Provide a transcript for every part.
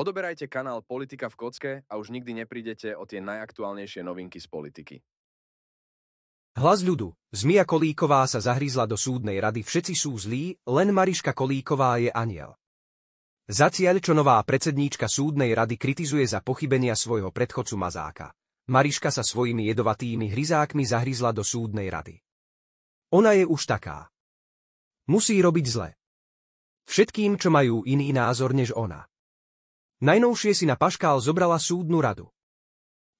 Odoberajte kanál Politika v kocke a už nikdy neprídete o tie najaktuálnejšie novinky z politiky. Hlas ľudu. Zmia Kolíková sa zahryzla do súdnej rady Všetci sú zlí, len Mariška Kolíková je aniel. Zatiaľ, čo nová predsedníčka súdnej rady kritizuje za pochybenia svojho predchodcu Mazáka. Mariška sa svojimi jedovatými hryzákmi zahryzla do súdnej rady. Ona je už taká. Musí robiť zle. Všetkým, čo majú iný názor než ona. Najnovšie si na Paškál zobrala súdnu radu.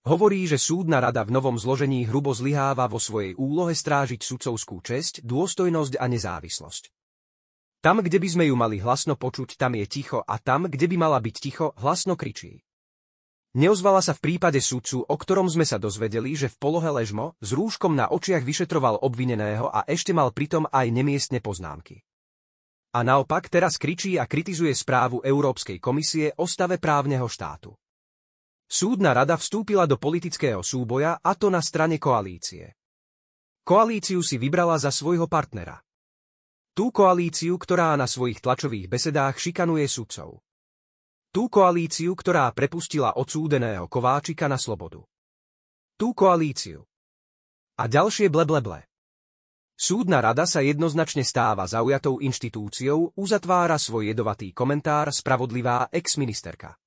Hovorí, že súdna rada v novom zložení hrubo zlyháva vo svojej úlohe strážiť sudcovskú česť, dôstojnosť a nezávislosť. Tam, kde by sme ju mali hlasno počuť, tam je ticho a tam, kde by mala byť ticho, hlasno kričí. Neozvala sa v prípade sudcu, o ktorom sme sa dozvedeli, že v polohe ležmo s rúškom na očiach vyšetroval obvineného a ešte mal pritom aj nemiestne poznámky. A naopak teraz kričí a kritizuje správu Európskej komisie o stave právneho štátu. Súdna rada vstúpila do politického súboja a to na strane koalície. Koalíciu si vybrala za svojho partnera. Tú koalíciu, ktorá na svojich tlačových besedách šikanuje sudcov. Tú koalíciu, ktorá prepustila odsúdeného Kováčika na slobodu. Tú koalíciu. A ďalšie blebleble. Súdna rada sa jednoznačne stáva zaujatou inštitúciou, uzatvára svoj jedovatý komentár spravodlivá ex-ministerka.